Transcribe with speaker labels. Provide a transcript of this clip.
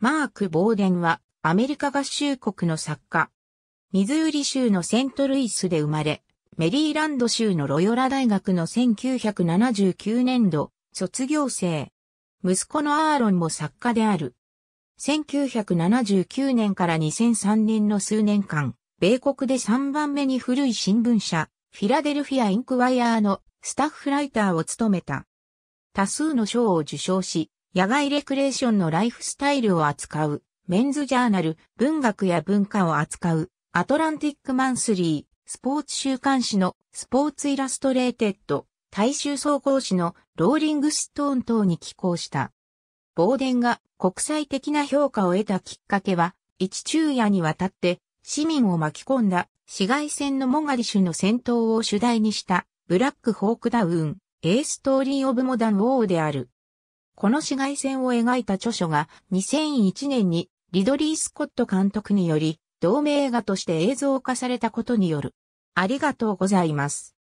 Speaker 1: マーク・ボーデンはアメリカ合衆国の作家。ミズーリ州のセントルイスで生まれ、メリーランド州のロヨラ大学の1979年度卒業生。息子のアーロンも作家である。1979年から2003年の数年間、米国で3番目に古い新聞社、フィラデルフィア・インクワイアーのスタッフライターを務めた。多数の賞を受賞し、野外レクレーションのライフスタイルを扱う、メンズジャーナル、文学や文化を扱う、アトランティックマンスリー、スポーツ週刊誌のスポーツイラストレーテッド、大衆総合誌のローリングストーン等に寄稿した。ボーデンが国際的な評価を得たきっかけは、一昼夜にわたって市民を巻き込んだ市街戦のモガリシュの戦闘を主題にしたブラックホークダウン、エーストーリーオブモダンウォーである。この紫外線を描いた著書が2001年にリドリー・スコット監督により同名映画として映像化されたことによる。ありがとうございます。